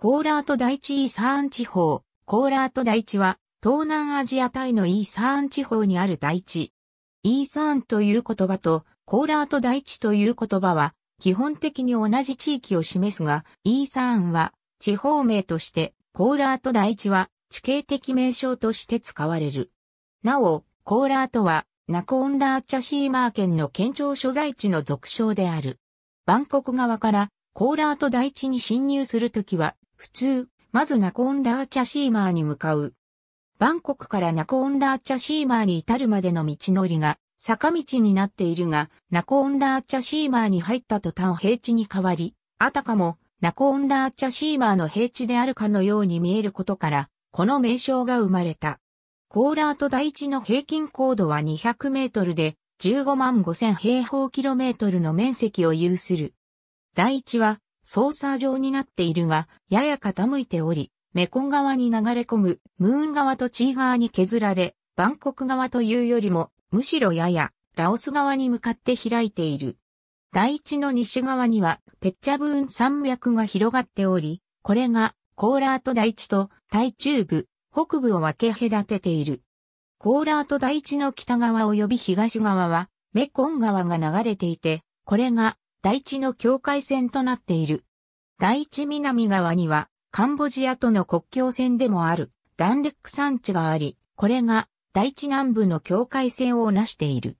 コーラート大地イーサーン地方。コーラート大地は、東南アジアタイのイーサーン地方にある大地。イーサーンという言葉と、コーラート大地という言葉は、基本的に同じ地域を示すが、イーサーンは、地方名として、コーラート大地は、地形的名称として使われる。なお、コーラートは、ナコンラーチャシーマー県の県庁所在地の俗称である。バンコク側から、コーラート大地に侵入するときは、普通、まずナコンラーチャシーマーに向かう。バンコクからナコンラーチャシーマーに至るまでの道のりが坂道になっているが、ナコンラーチャシーマーに入った途端平地に変わり、あたかもナコンラーチャシーマーの平地であるかのように見えることから、この名称が生まれた。コーラート大地の平均高度は200メートルで、15万5000平方キロメートルの面積を有する。台地は操作状になっているが、やや傾いており、メコン側に流れ込む、ムーン側とチー側に削られ、バンコク側というよりも、むしろやや、ラオス側に向かって開いている。大地の西側には、ペッチャブーン山脈が広がっており、これが、コーラート大地と大中部、北部を分け隔てている。コーラート大地の北側及び東側は、メコン川が流れていて、これが台地の境界線となっている。台地南側には、カンボジアとの国境線でもある、ダンレック山地があり、これが、台地南部の境界線を成している。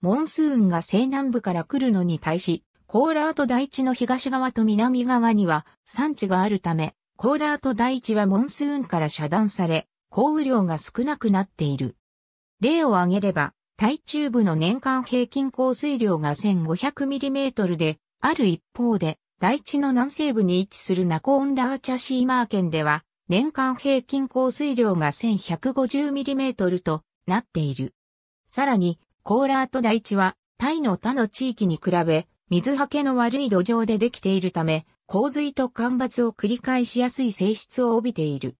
モンスーンが西南部から来るのに対し、コーラート台地の東側と南側には山地があるため、コーラート台地はモンスーンから遮断され、降雨量が少なくなっている。例を挙げれば、対中部の年間平均降水量が 1500mm で、ある一方で、大地の南西部に位置するナコーンラーチャシーマー県では、年間平均降水量が 1150mm となっている。さらに、コーラーと大地は、タイの他の地域に比べ、水はけの悪い土壌でできているため、洪水と干ばつを繰り返しやすい性質を帯びている。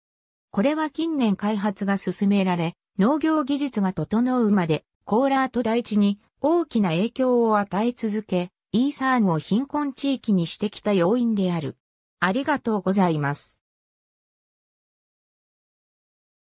これは近年開発が進められ、農業技術が整うまでコーラート大地に大きな影響を与え続け、イーサーンを貧困地域にしてきた要因である。ありがとうございます。